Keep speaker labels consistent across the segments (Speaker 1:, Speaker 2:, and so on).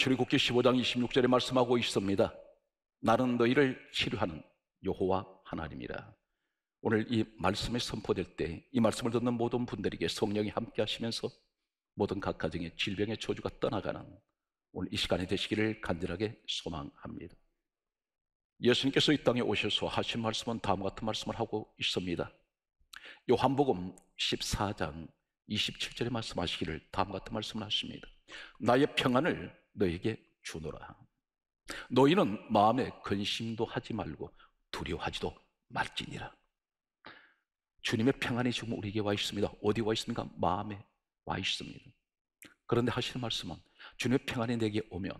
Speaker 1: 출애굽기 15장 26절에 말씀하고 있습니다. 나는 너희를 치료하는 여호와 하나님이라. 오늘 이 말씀이 선포될 때 이 말씀을 듣는 모든 분들에게 성령이 함께 하시면서 모든 각 가정의 질병의 저주가 떠나가는 오늘 이 시간이 되시기를 간절하게 소망합니다. 예수님께서 이 땅에 오셔서 하신 말씀은 다음과 같은 말씀을 하고 있습니다. 요한복음 14장 27절에 말씀하시기를 다음과 같은 말씀을 하십니다. 나의 평안을 너에게 주노라. 너희는 마음에 근심도 하지 말고 두려워하지도 말지니라. 주님의 평안이 지금 우리에게 와 있습니다. 어디 와 있습니까? 마음에 와 있습니다. 그런데 하시는 말씀은 주님의 평안이 내게 오면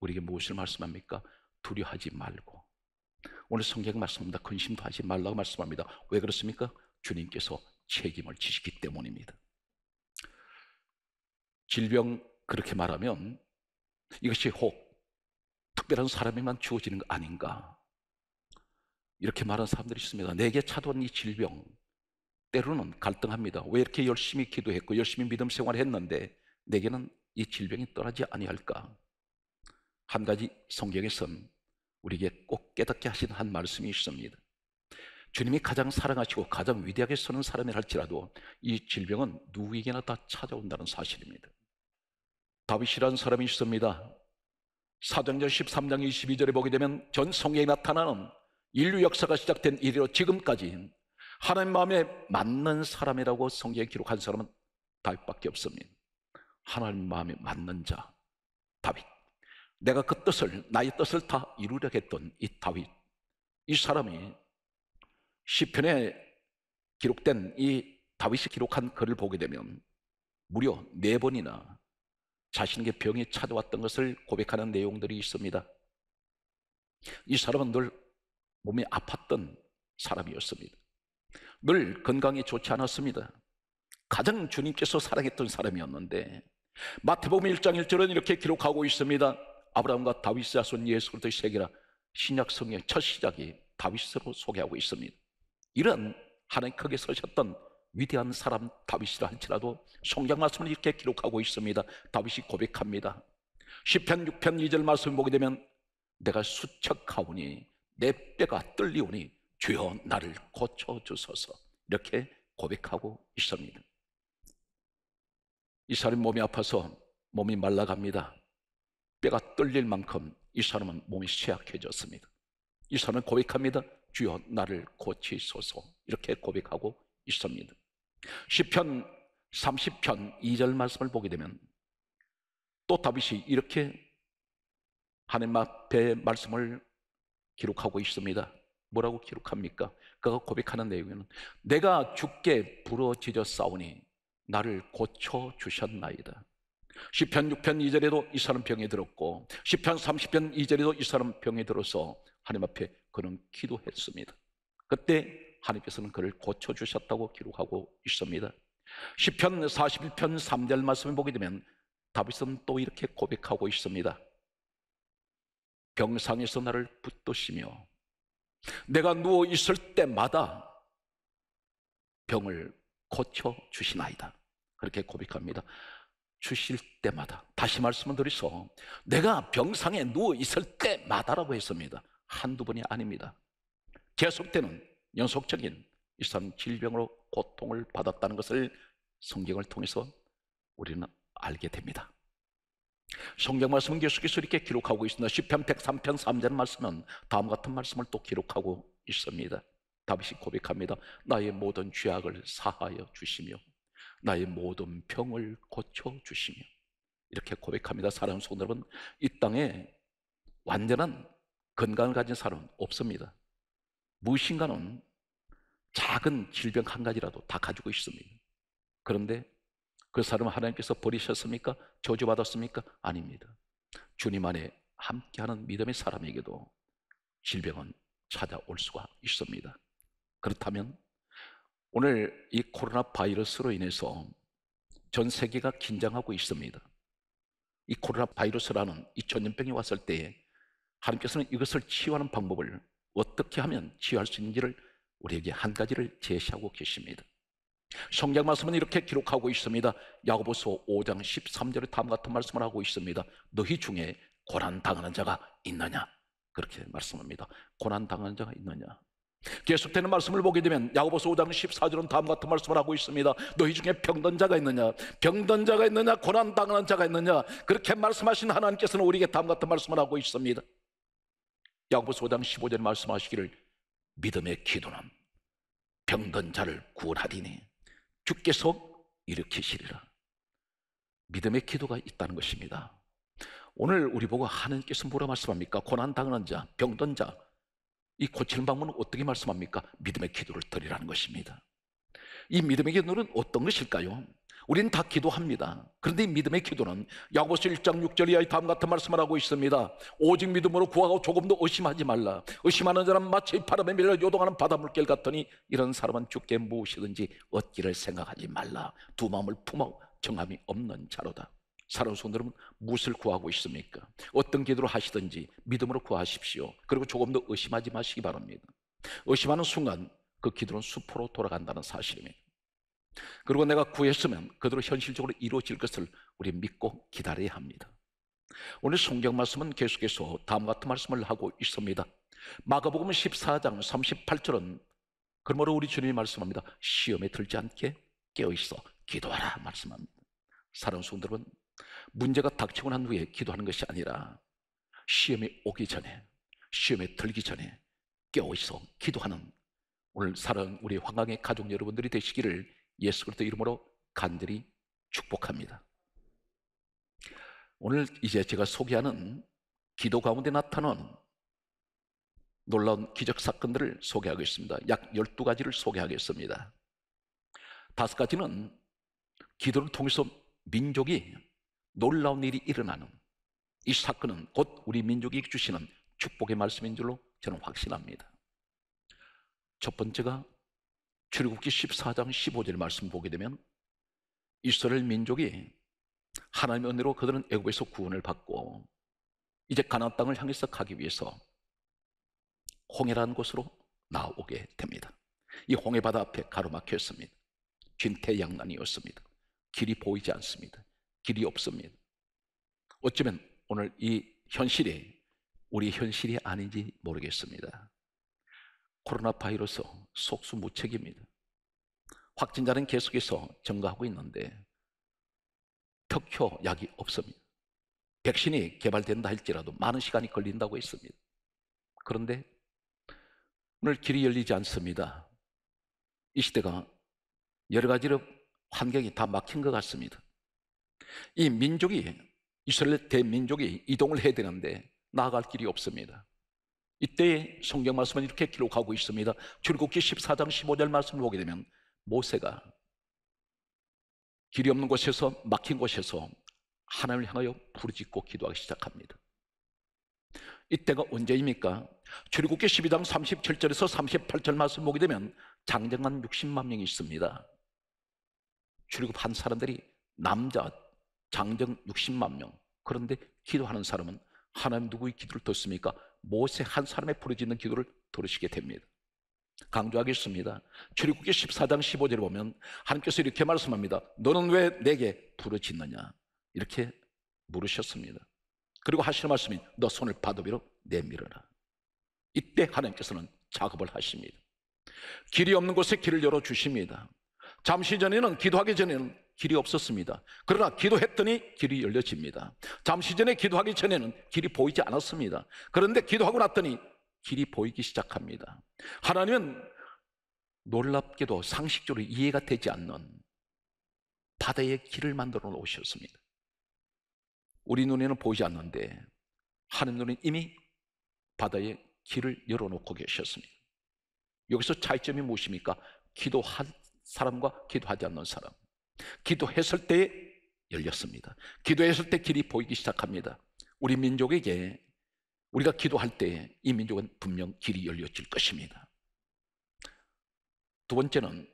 Speaker 1: 우리에게 무엇을 말씀합니까? 두려워하지 말고. 오늘 성경 에 말씀합니다. 근심도 하지 말라고 말씀합니다. 왜 그렇습니까? 주님께서 책임을 지시기 때문입니다. 질병 그렇게 말하면 이것이 혹 특별한 사람에만 주어지는 거 아닌가? 이렇게 말하는 사람들이 있습니다. 내게 차도한 이 질병. 때로는 갈등합니다. 왜 이렇게 열심히 기도했고 열심히 믿음 생활을 했는데 내게는 이 질병이 떠나지 아니할까? 한 가지 성경에선 우리에게 꼭 깨닫게 하신 한 말씀이 있습니다. 주님이 가장 사랑하시고 가장 위대하게 서는 사람이 할지라도 이 질병은 누구에게나 다 찾아온다는 사실입니다. 다윗이란 사람이 있습니다. 사도전 13장 22절에 보게 되면 전성에 나타나는 인류 역사가 시작된 이래로 지금까지 하나님 마음에 맞는 사람이라고 성에 기록한 사람은 다윗밖에 없습니다. 하나님 마음에 맞는 자 다윗. 내가 그 뜻을 나의 뜻을 다 이루려 했던 이 다윗. 이 사람이 시편에 기록된 이 다윗이 기록한 글을 보게 되면 무려 네 번이나 자신에게 병이 찾아왔던 것을 고백하는 내용들이 있습니다. 이 사람은 늘 몸이 아팠던 사람이었습니다. 늘 건강이 좋지 않았습니다. 가장 주님께서 사랑했던 사람이었는데 마태복음 1장 1절은 이렇게 기록하고 있습니다. 아브라함과 다윗 자손 예수 그리스 세계라 신약 성경 첫 시작이 다윗으로 소개하고 있습니다. 이런 하나님 크게 서셨던 위대한 사람 다윗이라 할지라도 성경 말씀을 이렇게 기록하고 있습니다. 다윗이 고백합니다. 10편 6편 2절 말씀을 보게 되면 내가 수척하오니 내 뼈가 떨리오니 주여 나를 고쳐주소서 이렇게 고백하고 있습니다. 이 사람이 몸이 아파서 몸이 말라갑니다. 뼈가 떨릴 만큼 이 사람은 몸이 쇠약해졌습니다. 이 사람은 고백합니다. 주여 나를 고치소서 이렇게 고백하고 있습니다. 시편 30편 2절 말씀을 보게 되면 또 다윗이 이렇게 하나님 앞에 말씀을 기록하고 있습니다. 뭐라고 기록합니까? 그가 고백하는 내용에 내가 죽게 부러지져 싸우니 나를 고쳐 주셨나이다. 시편 6편 2절에도 이 사람 병에 들었고 시편 30편 2절에도 이 사람 병에 들어서 하나님 앞에 그는 기도했습니다. 그때 하나님께서는 그를 고쳐주셨다고 기록하고 있습니다. 10편 41편 3절 말씀을 보게 되면 다윗은 또 이렇게 고백하고 있습니다. 병상에서 나를 붙도시며 내가 누워 있을 때마다 병을 고쳐 주시나이다. 그렇게 고백합니다. 주실 때마다 다시 말씀을 드리소. 내가 병상에 누워 있을 때마다라고 했습니다. 한두 번이 아닙니다. 계속되는 연속적인 이스 질병으로 고통을 받았다는 것을 성경을 통해서 우리는 알게 됩니다. 성경 말씀은 계속해서 이렇게 기록하고 있습니다. 10편, 103편, 3절 말씀은 다음 같은 말씀을 또 기록하고 있습니다. 다윗이 고백합니다. 나의 모든 죄악을 사하여 주시며 나의 모든 병을 고쳐 주시며 이렇게 고백합니다. 사랑하는 성도 여러분, 이 땅에 완전한 건강을 가진 사람은 없습니다. 무엇인가는 작은 질병 한 가지라도 다 가지고 있습니다. 그런데 그 사람을 하나님께서 버리셨습니까? 저주받았습니까? 아닙니다. 주님 안에 함께하는 믿음의 사람에게도 질병은 찾아올 수가 있습니다. 그렇다면 오늘 이 코로나 바이러스로 인해서 전 세계가 긴장하고 있습니다. 이 코로나 바이러스라는 이 전염병이 왔을 때에 하나님께서는 이것을 치유하는 방법을 어떻게 하면 치유할 수 있는지를 우리에게 한 가지를 제시하고 계십니다. 성경 말씀은 이렇게 기록하고 있습니다. 야고보서 5장 13절에 다음 같은 말씀을 하고 있습니다. 너희 중에 고난 당하는 자가 있느냐? 그렇게 말씀합니다. 고난 당하는 자가 있느냐? 계속되는 말씀을 보게 되면 야고보서 5장 14절은 다음 같은 말씀을 하고 있습니다. 너희 중에 병든 자가 있느냐? 병든 자가 있느냐? 고난 당하는 자가 있느냐? 그렇게 말씀하신 하나님께서는 우리에게 다음 같은 말씀을 하고 있습니다. 야고보서 5장 15절 말씀하시기를 믿음의 기도는 병든 자를 구원하리니 주께서 일으키시리라. 믿음의 기도가 있다는 것입니다. 오늘 우리 보고 하느님께서 뭐라 말씀합니까? 고난 당하는 자, 병든 자, 이 고치는 방법은 어떻게 말씀합니까? 믿음의 기도를 드리라는 것입니다. 이 믿음의 기도는 어떤 것일까요? 우린다 기도합니다. 그런데 믿음의 기도는 야고보서 1장 6절 이하의 다음 같은 말씀을 하고 있습니다. 오직 믿음으로 구하고 조금도 의심하지 말라. 의심하는 사람 마치 바람에 밀려 요동하는 바닷물길 같더니 이런 사람은 죽게 무엇이든지 얻기를 생각하지 말라. 두 마음을 품어 정함이 없는 자로다. 사랑하는 성도들은 무엇을 구하고 있습니까? 어떤 기도를 하시든지 믿음으로 구하십시오. 그리고 조금 더 의심하지 마시기 바랍니다. 의심하는 순간 그 기도는 수포로 돌아간다는 사실입니다. 그리고 내가 구했으면 그대로 현실적으로 이루어질 것을 우리 믿고 기다려야 합니다. 오늘 성경 말씀은 계속해서 다음 같은 말씀을 하고 있습니다. 마가복음 14장 38절은 그러므로 우리 주님이 말씀합니다. 시험에 들지 않게 깨어있어 기도하라 말씀합니다. 사랑하는 성도 여러 문제가 닥치고 난 후에 기도하는 것이 아니라 시험이 오기 전에, 시험에 들기 전에 깨어있어 기도하는 오늘 사랑 우리 환강의 가족 여러분들이 되시기를 예수 그리스도 이름으로 간절히 축복합니다. 오늘 이제 제가 소개하는 기도 가운데 나타난 놀라운 기적 사건들을 소개하겠습니다. 약 12가지를 소개하겠습니다. 다섯 가지는 기도를 통해서 민족이 놀라운 일이 일어나는 이 사건은 곧 우리 민족이 주시는 축복의 말씀인 줄로 저는 확신합니다. 첫 번째가 출국기 14장 15절 말씀 보게 되면 이스라엘 민족이 하나님의 은혜로 그들은 애국에서 구원을 받고 이제 가나안 땅을 향해서 가기 위해서 홍해라는 곳으로 나오게 됩니다. 이 홍해 바다 앞에 가로막혔습니다 진태양난이었습니다. 길이 보이지 않습니다. 길이 없습니다. 어쩌면 오늘 이 현실이 우리 현실이 아닌지 모르겠습니다. 코로나 바이러스 속수무책입니다. 확진자는 계속해서 증가하고 있는데 특효 약이 없습니다. 백신이 개발된다 할지라도 많은 시간이 걸린다고 했습니다. 그런데 오늘 길이 열리지 않습니다. 이 시대가 여러 가지로 환경이 다 막힌 것 같습니다. 이 민족이 이스라엘 대민족이 이동을 해야 되는데 나아갈 길이 없습니다. 이때 성경 말씀은 이렇게 기록하고 있습니다. 출국기 14장 15절 말씀을 보게 되면 모세가 길이 없는 곳에서 막힌 곳에서 하나님을 향하여 부르짖고 기도하기 시작합니다. 이때가 언제입니까? 출국기 12장 37절에서 38절 말씀 보게 되면 장정한 60만 명이 있습니다. 출국한 사람들이 남자 장정 60만 명. 그런데 기도하는 사람은 하나님 누구의 기도를 듣습니까? 모세 한 사람의 부르짖는 기도를 들으시게 됩니다. 강조하겠습니다. 출애굽기 14장 15절에 보면 하나님께서 이렇게 말씀합니다. 너는 왜 내게 부르짖느냐? 이렇게 물으셨습니다. 그리고 하시는 말씀이 너 손을 바도 위로 내밀어라. 이때 하나님께서는 작업을 하십니다. 길이 없는 곳에 길을 열어 주십니다. 잠시 전에는 기도하기 전에는 길이 없었습니다. 그러나 기도했더니 길이 열려집니다. 잠시 전에 기도하기 전에는 길이 보이지 않았습니다. 그런데 기도하고 났더니 길이 보이기 시작합니다. 하나님은 놀랍게도 상식적으로 이해가 되지 않는 바다의 길을 만들어 놓으셨습니다. 우리 눈에는 보이지 않는데 하나님 눈은 이미 바다의 길을 열어놓고 계셨습니다. 여기서 차이점이 무엇입니까? 기도한 사람과 기도하지 않는 사람. 기도했을 때 열렸습니다. 기도했을 때 길이 보이기 시작합니다. 우리 민족에게 우리가 기도할 때 이 민족은 분명 길이 열려질 것입니다. 두 번째는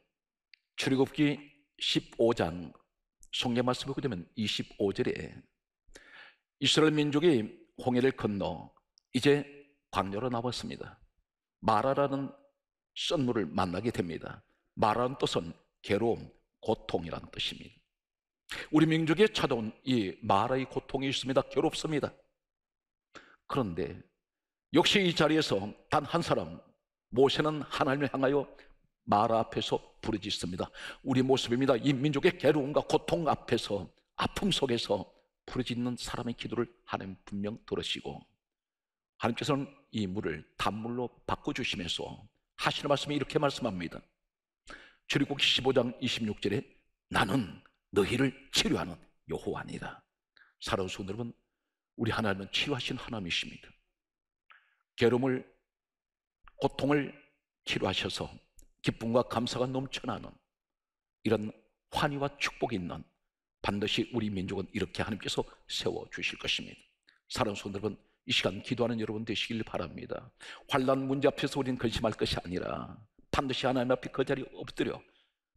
Speaker 1: 출애굽기 15장 성경 말씀을 보면 25절에 이스라엘 민족이 홍해를 건너 이제 광야로 나왔습니다. 마라라는 선물을 만나게 됩니다. 마라는 뜻은 괴로움, 고통이라는 뜻입니다. 우리 민족에 찾아온 이말의 고통이 있습니다. 괴롭습니다. 그런데 역시 이 자리에서 단 한 사람 모세는 하나님을 향하여 마라 앞에서 부르짖습니다. 우리 모습입니다. 이 민족의 괴로움과 고통 앞에서 아픔 속에서 부르짖는 사람의 기도를 하나님 분명 들으시고 하나님께서는 이 물을 단물로 바꿔 주시면서 하시는 말씀이 이렇게 말씀합니다. 출입국 15장 26절에 나는 너희를 치료하는 여호와니라. 사랑하는 성도 여러분, 우리 하나님은 치유하신 하나님이십니다. 괴로움을 고통을 치료하셔서 기쁨과 감사가 넘쳐나는 이런 환희와 축복이 있는 반드시 우리 민족은 이렇게 하나님께서 세워 주실 것입니다. 사랑하는 성도 여러분, 이 시간 기도하는 여러분 되시길 바랍니다. 환란 문제 앞에서 우리는 근심할 것이 아니라 반드시 하나님 앞에 그 자리에 엎드려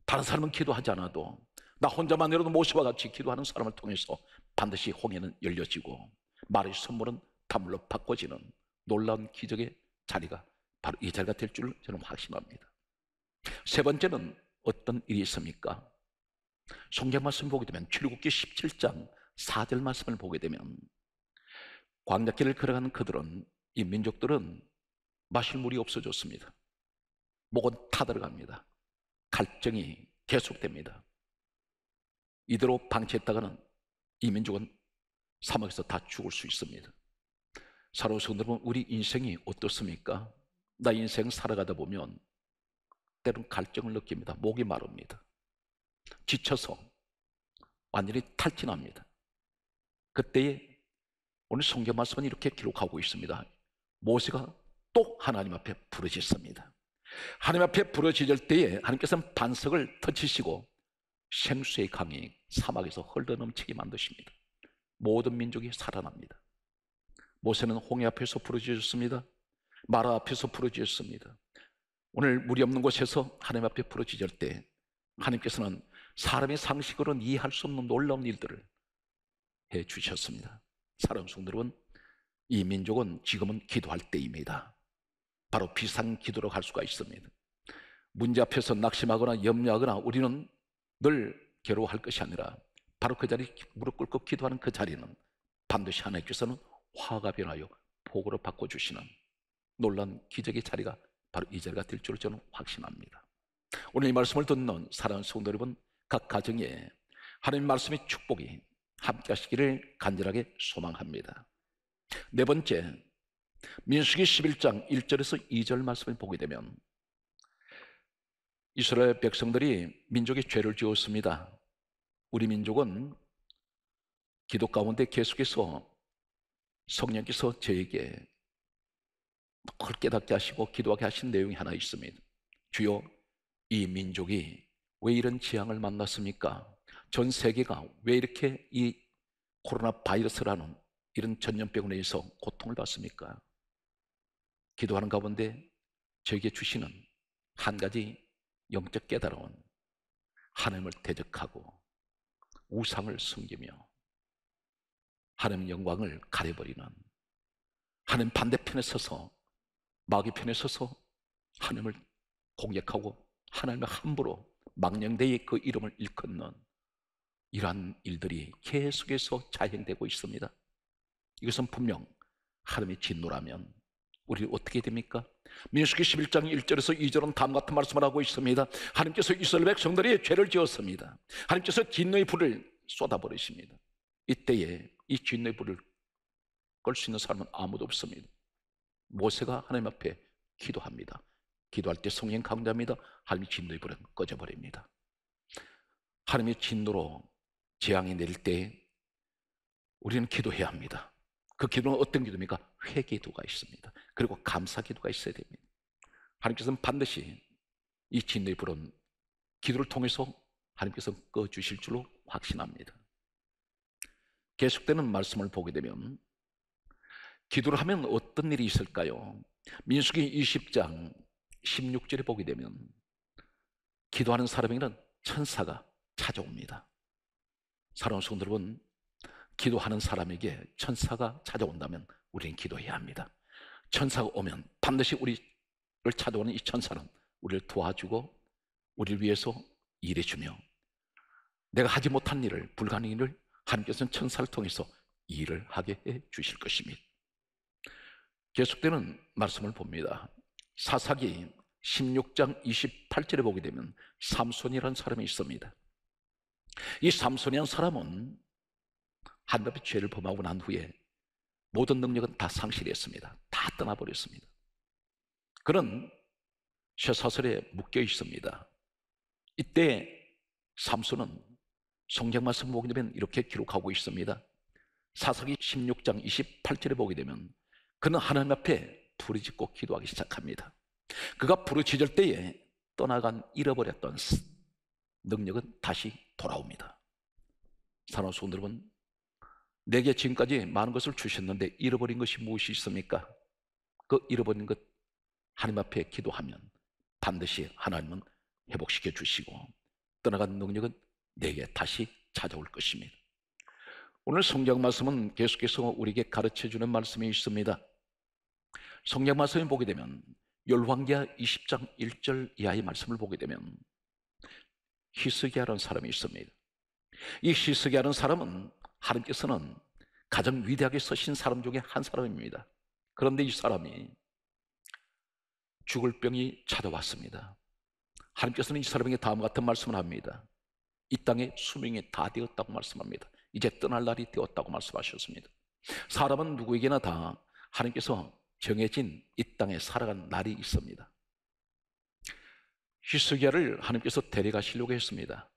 Speaker 1: 다른 사람은 기도하지 않아도 나 혼자만이라도 모시와 같이 기도하는 사람을 통해서 반드시 홍해는 열려지고 말의 선물은 담물로 바꿔지는 놀라운 기적의 자리가 바로 이 자리가 될 줄 저는 확신합니다. 세 번째는 어떤 일이 있습니까? 성경 말씀 을 보게 되면 출국기 17장 4절 말씀을 보게 되면 광작길을 걸어가는 그들은 이 민족들은 마실 물이 없어졌습니다. 목은 타들어갑니다. 갈증이 계속됩니다. 이대로 방치했다가는 이 민족은 사막에서 다 죽을 수 있습니다. 사로 성도 여러분, 우리 인생이 어떻습니까? 나 인생 살아가다 보면 때론 갈증을 느낍니다. 목이 마릅니다. 지쳐서 완전히 탈진합니다. 그때에 오늘 성경 말씀은 이렇게 기록하고 있습니다. 모세가 또 하나님 앞에 부르짖습니다. 하나님 앞에 부르짖을 때에 하나님께서는 반석을 터치시고 생수의 강이 사막에서 흘러넘치게 만드십니다. 모든 민족이 살아납니다. 모세는 홍해 앞에서 부르짖었습니다. 마라 앞에서 부르짖었습니다. 오늘 물이 없는 곳에서 하나님 앞에 부르짖을 때 하나님께서는 사람의 상식으로는 이해할 수 없는 놀라운 일들을 해 주셨습니다. 사랑 성도 여러분, 이 민족은 지금은 기도할 때입니다. 바로 비상 기도로 갈 수가 있습니다. 문제 앞에서 낙심하거나 염려하거나 우리는 늘 괴로워할 것이 아니라 바로 그 자리 무릎 꿇고 기도하는 그 자리는 반드시 하나님께서는 화가 변하여 복으로 바꿔주시는 놀란 기적의 자리가 바로 이 자리가 될 줄 저는 확신합니다. 오늘 이 말씀을 듣는 사랑하는 성도 여러분, 각 가정에 하나님 말씀의 축복이 함께 하시기를 간절하게 소망합니다. 네 번째, 민수기 11장 1절에서 2절 말씀을 보게 되면 이스라엘 백성들이 민족의 죄를 지었습니다. 우리 민족은 기독 가운데 계속해서 성령께서 저에게 늘 깨닫게 하시고 기도하게 하신 내용이 하나 있습니다. 주여 이 민족이 왜 이런 지향을 만났습니까? 전 세계가 왜 이렇게 이 코로나 바이러스라는 이런 전염병에 의해서 고통을 받습니까? 기도하는 가운데 저에게 주시는 한 가지 영적 깨달음은 하나님을 대적하고 우상을 숨기며 하나님 영광을 가려버리는 하나님 반대편에 서서 마귀 편에 서서 하나님을 공격하고 하나님의 함부로 망령되이 그 이름을 일컫는 이러한 일들이 계속해서 자행되고 있습니다. 이것은 분명 하나님의 진노라면 우리 어떻게 됩니까? 민수기 11장 1절에서 2절은 다음 같은 말씀을 하고 있습니다. 하나님께서 이스라엘 백성들이 죄를 지었습니다. 하나님께서 진노의 불을 쏟아버리십니다. 이때에 이 진노의 불을 끌 수 있는 사람은 아무도 없습니다. 모세가 하나님 앞에 기도합니다. 기도할 때 성령 강조합니다. 하나님의 진노의 불은 꺼져버립니다. 하나님의 진노로 재앙이 내릴 때 우리는 기도해야 합니다. 그 기도는 어떤 기도입니까? 회개기도가 있습니다. 그리고 감사기도가 있어야 됩니다. 하나님께서는 반드시 이 진노의 불은 기도를 통해서 하나님께서 꺼주실 줄로 확신합니다. 계속되는 말씀을 보게 되면 기도를 하면 어떤 일이 있을까요? 민숙이 20장 16절에 보게 되면 기도하는 사람에게는 천사가 찾아옵니다. 사랑하는 성도 여러분, 기도하는 사람에게 천사가 찾아온다면 우리는 기도해야 합니다. 천사가 오면 반드시 우리를 찾아오는 이 천사는 우리를 도와주고 우리를 위해서 일해주며 내가 하지 못한 일을 불가능 일을 하나님께서는 천사를 통해서 일을 하게 해 주실 것입니다. 계속되는 말씀을 봅니다. 사사기 16장 28절에 보게 되면 삼손이라는 사람이 있습니다. 이 삼손이라는 사람은 한밤에 죄를 범하고 난 후에 모든 능력은 다 상실했습니다. 다 떠나버렸습니다. 그런쇠 사슬에 묶여 있습니다. 이때 삼수는 성경말씀 보게 되면 이렇게 기록하고 있습니다. 사석이 16장 28절에 보게 되면 그는 하나님 앞에 부르짖고 기도하기 시작합니다. 그가 부르짖을 때에 떠나간 잃어버렸던 능력은 다시 돌아옵니다. 사랑하는 여러분 내게 지금까지 많은 것을 주셨는데 잃어버린 것이 무엇이 있습니까? 그 잃어버린 것 하나님 앞에 기도하면 반드시 하나님은 회복시켜 주시고 떠나간 능력은 내게 다시 찾아올 것입니다. 오늘 성경 말씀은 계속해서 우리에게 가르쳐 주는 말씀이 있습니다. 성경 말씀을 보게 되면 열왕기하 20장 1절 이하의 말씀을 보게 되면 히스기야라는 사람이 있습니다. 이 히스기야라는 사람은 하나님께서는 가장 위대하게 쓰신 사람 중에 한 사람입니다. 그런데 이 사람이 죽을 병이 찾아왔습니다. 하나님께서는 이 사람에게 다음 같은 말씀을 합니다. 이 땅에 수명이 다 되었다고 말씀합니다. 이제 떠날 날이 되었다고 말씀하셨습니다. 사람은 누구에게나 다 하나님께서 정해진 이 땅에 살아간 날이 있습니다. 희스기야를 하나님께서 데려가시려고 했습니다.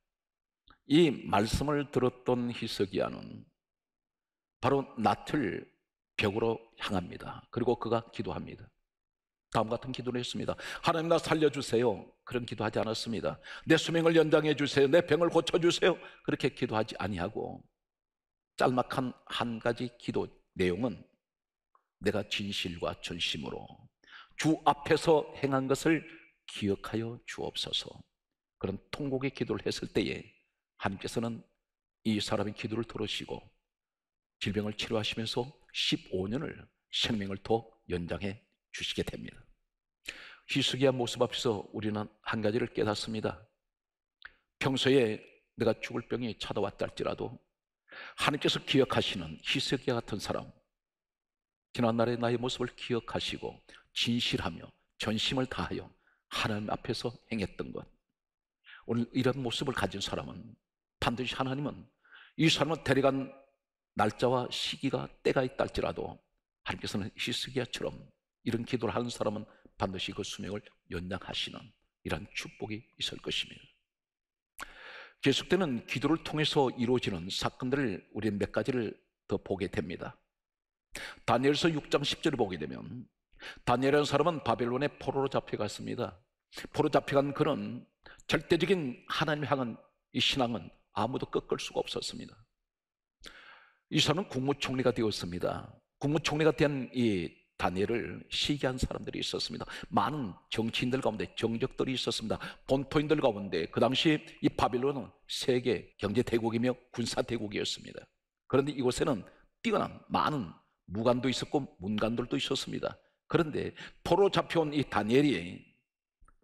Speaker 1: 이 말씀을 들었던 히스기야는 바로 나틀 벽으로 향합니다. 그리고 그가 기도합니다. 다음 같은 기도를 했습니다. 하나님 나 살려주세요. 그런 기도하지 않았습니다. 내 수명을 연장해 주세요. 내 병을 고쳐 주세요. 그렇게 기도하지 아니하고 짤막한 한 가지 기도 내용은 내가 진실과 전심으로 주 앞에서 행한 것을 기억하여 주옵소서. 그런 통곡의 기도를 했을 때에 하나님께서는 이 사람의 기도를 들으시고 질병을 치료하시면서 15년을 생명을 더 연장해 주시게 됩니다. 희숙이야 모습 앞에서 우리는 한 가지를 깨닫습니다. 평소에 내가 죽을 병이 찾아왔다 할지라도 하나님께서 기억하시는 희석이와 같은 사람, 지난날의 나의 모습을 기억하시고 진실하며 전심을 다하여 하나님 앞에서 행했던 것. 오늘 이런 모습을 가진 사람은 반드시 하나님은 이 사람을 데려간 날짜와 시기가 때가 있다 할지라도 하나님께서는 히스기야처럼 이런 기도를 하는 사람은 반드시 그 수명을 연장하시는 이러한 축복이 있을 것입니다. 계속되는 기도를 통해서 이루어지는 사건들을 우리는 몇 가지를 더 보게 됩니다. 다니엘서 6장 10절을 보게 되면 다니엘이라는 사람은 바벨론의 포로로 잡혀갔습니다. 포로 잡혀간 그는 절대적인 하나님 향한 이 신앙은 아무도 꺾을 수가 없었습니다. 이 사람은 국무총리가 되었습니다. 국무총리가 된 이 다니엘을 시기한 사람들이 있었습니다. 많은 정치인들 가운데 정적들이 있었습니다. 본토인들 가운데 그 당시 이 바빌론은 세계 경제 대국이며 군사 대국이었습니다. 그런데 이곳에는 뛰어난 많은 무관도 있었고 문관들도 있었습니다. 그런데 포로 잡혀온 이 다니엘이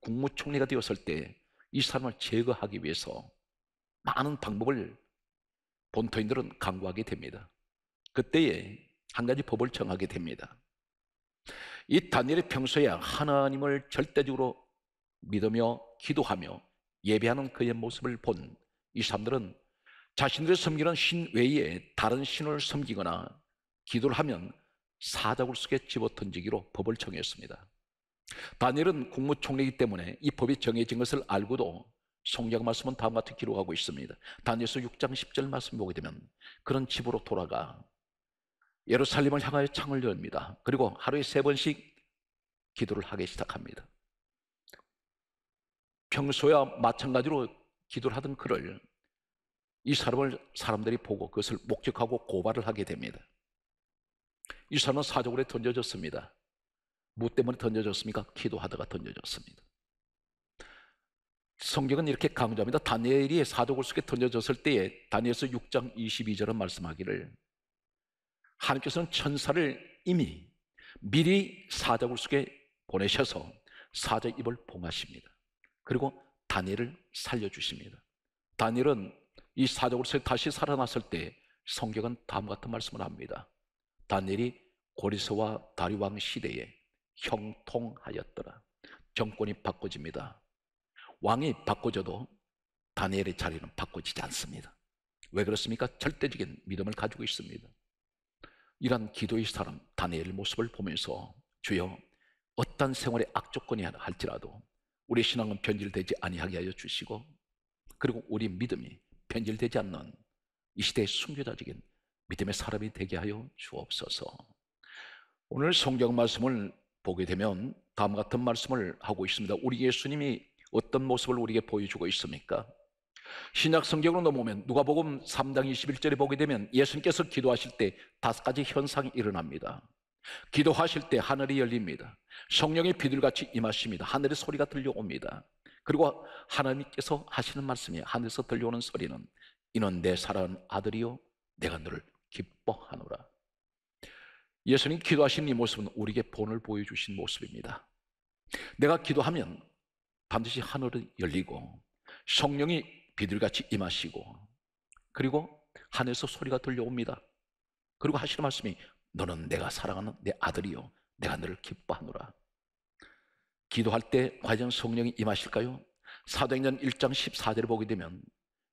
Speaker 1: 국무총리가 되었을 때 이 사람을 제거하기 위해서 많은 방법을 본토인들은 강구하게 됩니다. 그때에 한 가지 법을 정하게 됩니다. 이 다니엘이 평소에 하나님을 절대적으로 믿으며 기도하며 예배하는 그의 모습을 본 이 사람들은 자신들이 섬기는 신 외에 다른 신을 섬기거나 기도를 하면 사자굴 속에 집어던지기로 법을 정했습니다. 다니엘은 국무총리이기 때문에 이 법이 정해진 것을 알고도 성경 말씀은 다음과 같이 기록하고 있습니다. 다니엘서 6장 10절 말씀 보게 되면 그런 집으로 돌아가 예루살렘을 향하여 창을 열니다. 그리고 하루에 세 번씩 기도를 하기 시작합니다. 평소와 마찬가지로 기도를 하던 그를 이 사람을 사람들이 보고 그것을 목격하고 고발을 하게 됩니다. 이 사람은 사적으로 던져졌습니다. 무 때문에 던져졌습니까? 기도하다가 던져졌습니다. 성경은 이렇게 강조합니다. 다니엘이 사독을 속에 던져졌을 때에 다니엘서 6장 22절은 말씀하기를 하나님께서는 천사를 이미 미리 사독을 속에 보내셔서 사자 입을 봉하십니다. 그리고 다니엘을 살려주십니다. 다니엘은 이사독으 속에 다시 살아났을 때 성경은 다음 같은 말씀을 합니다. 다니엘이 고리서와 다리왕 시대에 형통하였더라. 정권이 바꿔집니다. 왕이 바꿔줘도 다니엘의 자리는 바꿔지지 않습니다. 왜 그렇습니까? 절대적인 믿음을 가지고 있습니다. 이러 기도의 사람 다니엘의 모습을 보면서 주여 어떤 생활의 악조건이 할지라도 우리 신앙은 변질되지 아니하게 하여 주시고 그리고 우리 믿음이 변질되지 않는 이 시대의 순교자적인 믿음의 사람이 되게 하여 주옵소서. 오늘 성경 말씀을 보게 되면 다음 같은 말씀을 하고 있습니다. 우리 예수님이 어떤 모습을 우리에게 보여주고 있습니까? 신약 성경으로 넘어오면 누가복음 3장 21절에 보게 되면 예수님께서 기도하실 때 다섯 가지 현상이 일어납니다. 기도하실 때 하늘이 열립니다. 성령의 비둘같이 임하십니다. 하늘의 소리가 들려옵니다. 그리고 하나님께서 하시는 말씀이 하늘에서 들려오는 소리는 이는 내 사랑하는 아들이요 내가 너를 기뻐하노라. 예수님 기도하신이 모습은 우리에게 본을 보여주신 모습입니다. 내가 기도하면 반드시 하늘은 열리고 성령이 비둘같이 임하시고 그리고 하늘에서 소리가 들려옵니다. 그리고 하시는 말씀이 너는 내가 사랑하는 내 아들이요 내가 너를 기뻐하노라. 기도할 때 과연 성령이 임하실까요? 사도행전 1장 14절을 보게 되면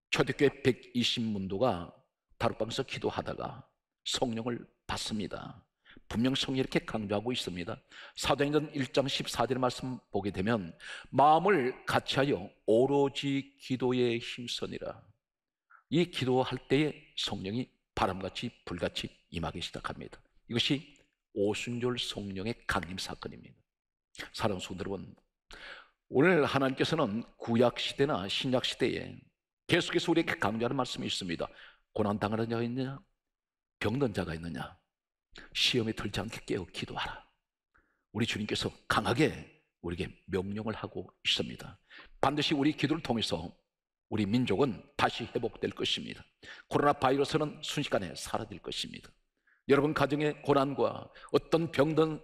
Speaker 1: 초대교회 120문도가 다룻방에서 기도하다가 성령을 받습니다. 분명 성이 이렇게 강조하고 있습니다. 사도행전 1장 14절 말씀 보게 되면 마음을 같이하여 오로지 기도에 힘쓰니라. 이 기도할 때에 성령이 바람같이 불같이 임하기 시작합니다. 이것이 오순절 성령의 강림 사건입니다. 사랑 성도 여러분, 오늘 하나님께서는 구약 시대나 신약 시대에 계속해서 우리에게 강조하는 말씀이 있습니다. 고난 당하는 자가 있느냐? 병든 자가 있느냐? 시험에 들지 않게 깨어 기도하라. 우리 주님께서 강하게 우리에게 명령을 하고 있습니다. 반드시 우리 기도를 통해서 우리 민족은 다시 회복될 것입니다. 코로나 바이러스는 순식간에 사라질 것입니다. 여러분 가정의 고난과 어떤 병든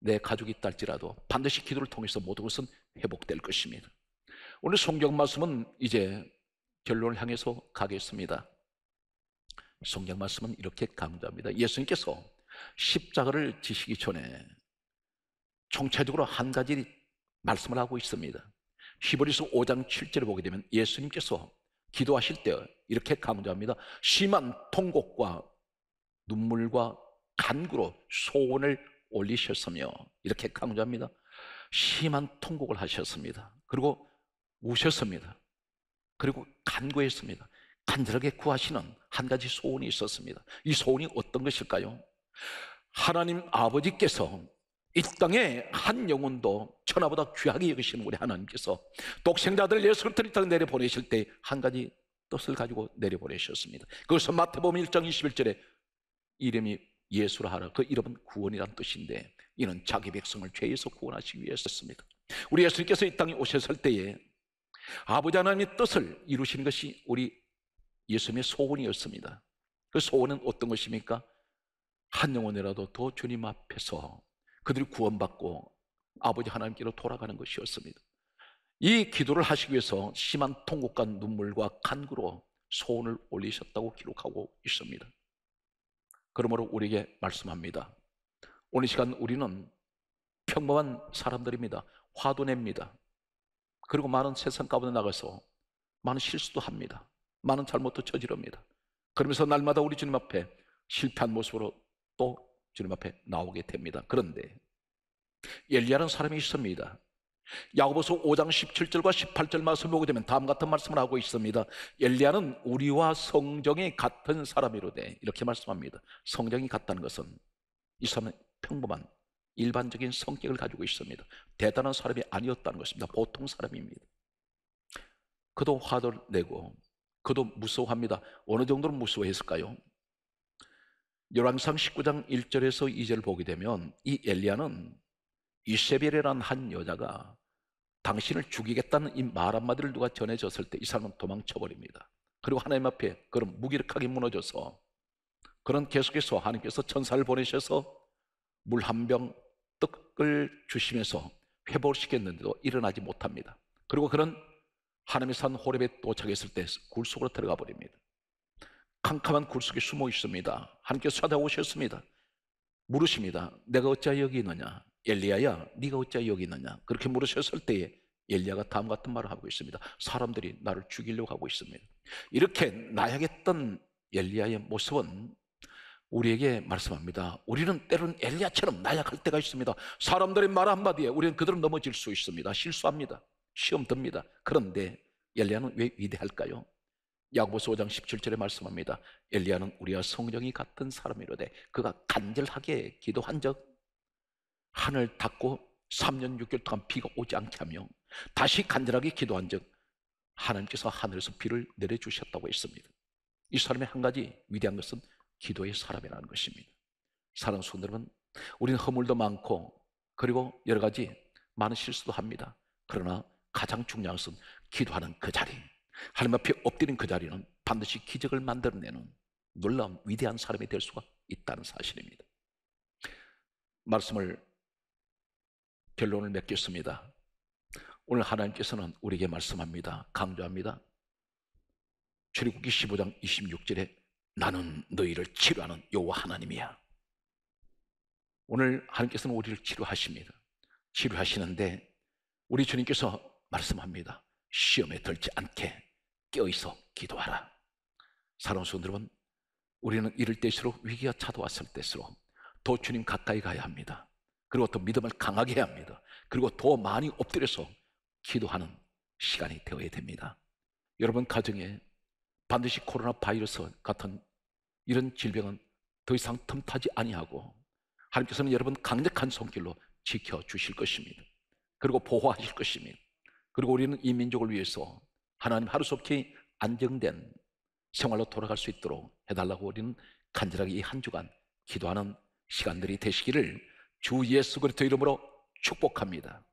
Speaker 1: 내 가족이 있다 지라도 반드시 기도를 통해서 모든 것은 회복될 것입니다. 오늘 성경 말씀은 이제 결론을 향해서 가겠습니다. 성경 말씀은 이렇게 강조합니다. 예수님께서 십자가를 지시기 전에 총체적으로 한 가지 말씀을 하고 있습니다. 히브리서 5장 7절을 보게 되면 예수님께서 기도하실 때 이렇게 강조합니다. 심한 통곡과 눈물과 간구로 소원을 올리셨으며 이렇게 강조합니다. 심한 통곡을 하셨습니다. 그리고 우셨습니다. 그리고 간구했습니다. 간절하게 구하시는 한 가지 소원이 있었습니다. 이 소원이 어떤 것일까요? 하나님 아버지께서 이 땅에 한 영혼도 천하보다 귀하게 여기시는 우리 하나님께서 독생자들 예수 그리스도를 내려 보내실 때 한 가지 뜻을 가지고 내려 보내셨습니다. 그것은 마태복음 1장 21절에 이름이 예수라 하라. 그 이름은 구원이란 뜻인데 이는 자기 백성을 죄에서 구원하시기 위해서였습니다. 우리 예수님께서 이 땅에 오셨을 때에 아버지 하나님의 뜻을 이루시는 것이 우리 예수님의 소원이었습니다. 그 소원은 어떤 것입니까? 한 영혼이라도 더 주님 앞에서 그들이 구원받고 아버지 하나님께로 돌아가는 것이었습니다. 이 기도를 하시기 위해서 심한 통곡과 눈물과 간구로 소원을 올리셨다고 기록하고 있습니다. 그러므로 우리에게 말씀합니다. 오늘 시간 우리는 평범한 사람들입니다. 화도 냅니다. 그리고 많은 세상 가운데 나가서 많은 실수도 합니다. 많은 잘못도 저지릅니다. 그러면서 날마다 우리 주님 앞에 실패한 모습으로 또 주님 앞에 나오게 됩니다. 그런데 엘리야는 사람이 있습니다. 야고보서 5장 17절과 18절 말씀을 보게 되면 다음 같은 말씀을 하고 있습니다. 엘리야는 우리와 성정이 같은 사람이로되 이렇게 말씀합니다. 성정이 같다는 것은 이 사람은 평범한 일반적인 성격을 가지고 있습니다. 대단한 사람이 아니었다는 것입니다. 보통 사람입니다. 그도 화를 내고 그도 무서워합니다. 어느 정도로 무서워했을까요? 열왕상 19장 1절에서 2절 을 보게 되면 이 엘리야는 이세벨이란 한 여자가 당신을 죽이겠다는 이 말 한마디를 누가 전해졌을 때 이 사람은 도망쳐버립니다. 그리고 하나님 앞에 그런 무기력하게 무너져서 그런 계속해서 하나님께서 천사를 보내셔서 물 한 병 떡을 주시면서 회복시켰는데도 일어나지 못합니다. 그리고 그런 하나님의 산 호렙에 도착했을 때 굴속으로 들어가 버립니다. 캄캄한 굴속에 숨어 있습니다. 하나님께서 찾아오셨습니다. 물으십니다. 내가 어찌여기 있느냐? 엘리야야, 네가 어찌 여기 있느냐? 그렇게 물으셨을 때에 엘리야가 다음 같은 말을 하고 있습니다. 사람들이 나를 죽이려고 하고 있습니다. 이렇게 나약했던 엘리야의 모습은 우리에게 말씀합니다. 우리는 때로는 엘리야처럼 나약할 때가 있습니다. 사람들의 말 한마디에 우리는 그대로 넘어질 수 있습니다. 실수합니다. 시험 듭니다. 그런데 엘리야는 왜 위대할까요? 야고보서 5장 17절에 말씀합니다. 엘리야는 우리와 성령이 같은 사람이로되 그가 간절하게 기도한 적 하늘 닫고 3년 6개월 동안 비가 오지 않게 하며 다시 간절하게 기도한 적 하나님께서 하늘에서 비를 내려주셨다고 했습니다. 이 사람의 한 가지 위대한 것은 기도의 사람이라는 것입니다. 사랑스러운 여러분, 우리는 허물도 많고 그리고 여러 가지 많은 실수도 합니다. 그러나 가장 중요한 것은 기도하는 그 자리. 하나님 앞에 엎드린 그 자리는 반드시 기적을 만들어내는 놀라운 위대한 사람이 될 수가 있다는 사실입니다. 말씀을 결론을 맺겠습니다. 오늘 하나님께서는 우리에게 말씀합니다. 강조합니다. 출애굽기 15장 26절에 나는 너희를 치료하는 여호와 하나님이야. 오늘 하나님께서는 우리를 치료하십니다. 치료하시는데 우리 주님께서 말씀합니다. 시험에 들지 않게 껴있어 기도하라. 사랑스러운 여러분, 우리는 이럴 때일수록 위기가 찾아왔을 때일수록 더 주님 가까이 가야 합니다. 그리고 더 믿음을 강하게 해야 합니다. 그리고 더 많이 엎드려서 기도하는 시간이 되어야 됩니다. 여러분 가정에 반드시 코로나 바이러스 같은 이런 질병은 더 이상 틈타지 아니하고 하나님께서는 여러분 강력한 손길로 지켜주실 것입니다. 그리고 보호하실 것입니다. 그리고 우리는 이 민족을 위해서 하나님 하루속히 안정된 생활로 돌아갈 수 있도록 해달라고 우리는 간절하게 이 한 주간 기도하는 시간들이 되시기를 주 예수 그리스도 이름으로 축복합니다.